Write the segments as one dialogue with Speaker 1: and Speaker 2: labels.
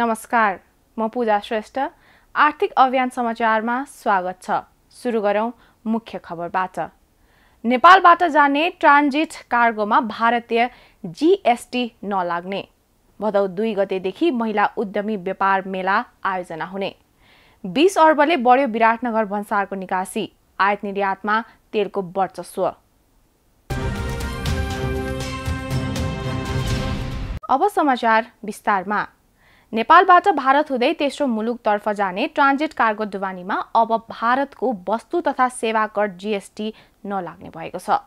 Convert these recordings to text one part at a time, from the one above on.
Speaker 1: नमस्कार म पूजा श्रेष्ठ आर्थिक अभियान समाचारमा स्वागत छ सुरु गरौँ मुख्य खबरबाट नेपालबाट जाने ट्रान्जिट कार्गोमा भारतीय जिएसटी नलाग्ने भदौ दुई गतेदेखि महिला उद्यमी व्यापार मेला आयोजना हुने बिस अर्बले बढ्यो विराटनगर भन्सारको निकासी आयात निर्यातमा तेलको वर्चस्व अब समाचार विस्तारमा नेपालबाट भारत हुँदै तेस्रो मुलुकतर्फ जाने ट्रान्जिट कार्गो दुवानीमा अब भारतको वस्तु तथा सेवा कर जिएसटी नलाग्ने भएको छ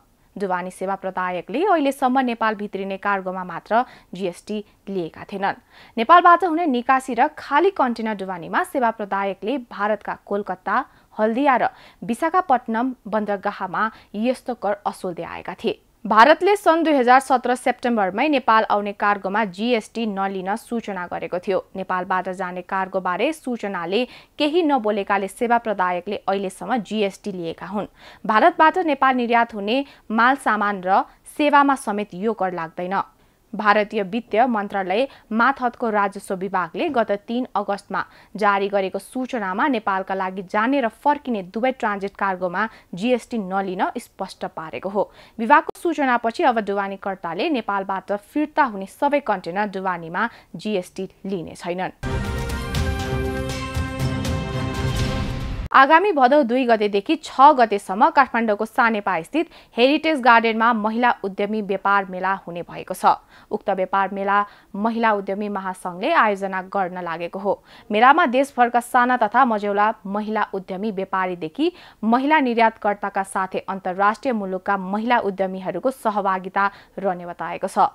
Speaker 1: दुवानी सेवा प्रदायकले अहिलेसम्म नेपाल भित्रिने कार्गोमा मात्र जिएसटी लिएका थिएनन् नेपालबाट हुने निकासी र खाली कन्टेनर दुवानीमा सेवा प्रदायकले भारतका कोलकाता हल्दिया र विशाखापट्टनम बन्दरगाहमा यस्तो कर असुल्दै आएका थिए भारतले सन् दुई हजार सत्र सेप्टेम्बरमै नेपाल आउने कार्गोमा जिएसटी नलिन सूचना गरेको थियो नेपालबाट जाने कार्गोबारे सूचनाले केही नबोलेकाले सेवा प्रदायकले अहिलेसम्म जिएसटी लिएका हुन् भारतबाट नेपाल निर्यात हुने माल सामान र सेवामा समेत यो कर लाग्दैन भारतीय वित्तीय मन्त्रालय माथतको राजस्व विभागले गत तीन अगस्तमा जारी गरेको सूचनामा नेपालका लागि जाने र फर्किने दुवै ट्रान्जिट कार्गोमा जिएसटी नलिन स्पष्ट पारेको हो विभागको सूचनापछि अब डुवानीकर्ताले नेपालबाट फिर्ता हुने सबै कन्टेनर डुवानीमा जिएसटी लिने छैनन् आगामी भदौ दुई गतेदेखि छ गतेसम्म काठमाडौँको सानेपा स्थित हेरिटेज गार्डनमा महिला उद्यमी व्यापार मेला हुने भएको छ उक्त व्यापार मेला महिला उद्यमी महासङ्घले आयोजना गर्न लागेको हो मेलामा देशभरका साना तथा मझौला महिला उद्यमी व्यापारीदेखि महिला निर्यातकर्ताका साथै अन्तर्राष्ट्रिय मुलुकका महिला उद्यमीहरूको सहभागिता रहने बताएको छ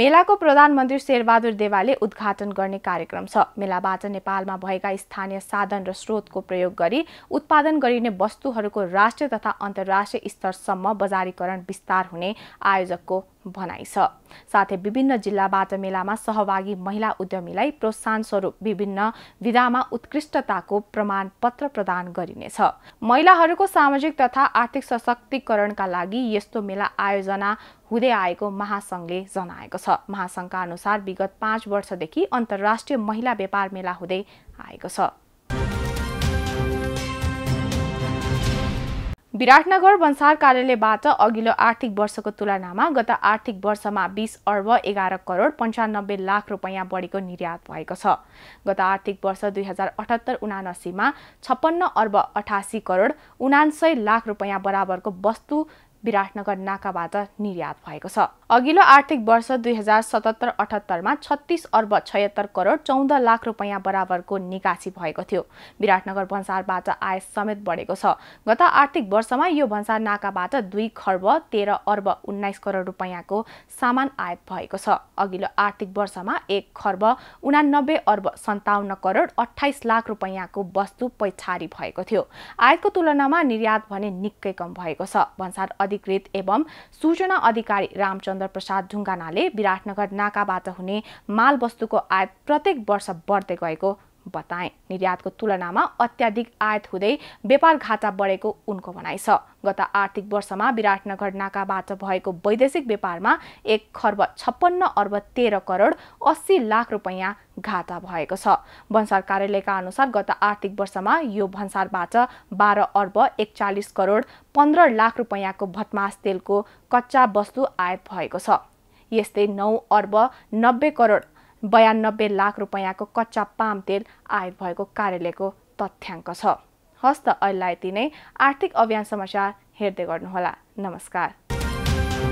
Speaker 1: मेलाको प्रधानमन्त्री शेरबहादुर देवाले उद्घाटन गर्ने कार्यक्रम छ मेलाबाट नेपालमा भएका स्थानीय साधन र स्रोतको प्रयोग गरी उत्पादन गरिने वस्तुहरूको राष्ट्रिय तथा अन्तर्राष्ट्रिय स्तरसम्म बजारीकरण विस्तार हुने आयोजकको भनाइ छ साथै विभिन्न जिल्लाबाट मेलामा सहभागी महिला उद्यमीलाई प्रोत्साहन स्वरूप विभिन्न विधामा उत्कृष्टताको प्रमाणपत्र प्रदान गरिनेछ महिलाहरूको सामाजिक तथा आर्थिक सशक्तिकरणका लागि यस्तो मेला आयोजना हुँदै आएको महासङ्घले जनाएको छ महासङ्घका अनुसार विगत पाँच वर्षदेखि अन्तर्राष्ट्रिय महिला व्यापार मेला हुँदै आएको छ विराटनगर भन्सार कार्यालयबाट अघिल्लो आर्थिक वर्षको तुलनामा गत आर्थिक वर्षमा बिस अर्ब एघार करोड पन्चानब्बे लाख रुपियाँ बढेको निर्यात भएको छ गत आर्थिक वर्ष दुई हजार अठहत्तर उनासीमा छप्पन्न अर्ब अठासी करोड उनान्सय लाख रुपियाँ बराबरको वस्तु विराटनगर नाकाबाट निर्यात भएको छ अघिल्लो आर्थिक वर्ष दुई हजार सतहत्तर अठहत्तरमा छत्तिस अर्ब छयत्तर करोड चौध लाख रुपियाँ बराबरको निकासी भएको थियो विराटनगर भन्सारबाट आय समेत बढेको छ गत आर्थिक वर्षमा यो भन्सार नाकाबाट दुई खर्ब तेह्र अर्ब उन्नाइस करोड रुपियाँको सामान आयात भएको छ अघिल्लो आर्थिक वर्षमा एक खर्ब उनानब्बे अर्ब सन्ताउन्न करोड अठाइस लाख रुपियाँको वस्तु पैछारी भएको थियो आयातको तुलनामा निर्यात भने निकै कम भएको छ भन्सार अधिकृत एवं सूचना अधिकारी रामचन्द्र प्रसाद ढुङ्गानाले विराटनगर नाकाबाट हुने मालवस्तुको आयात प्रत्येक वर्ष बढ्दै गएको बताए निर्यातको तुलनामा अत्याधिक आयात हुँदै व्यापार घाटा बढेको उनको भनाइ छ गत आर्थिक वर्षमा विराटनगर नाकाबाट भएको वैदेशिक व्यापारमा एक खर्ब छप्पन्न अर्ब तेह्र करोड अस्सी लाख रुपैयाँ घाटा भएको छ भन्सार कार्यालयका अनुसार गत आर्थिक वर्षमा यो भन्सारबाट बाह्र अर्ब एकचालिस करोड पन्ध्र लाख रुपियाँको भटमास तेलको कच्चा वस्तु आयात भएको छ यस्तै नौ अर्ब नब्बे करोड बयानब्बे लाख रुपियाँको कच्चा पाम तेल आयात भएको कार्यालयको तथ्याङ्क छ हस्त अहिले नै आर्थिक अभियान समाचार हेर्दै गर्नुहोला नमस्कार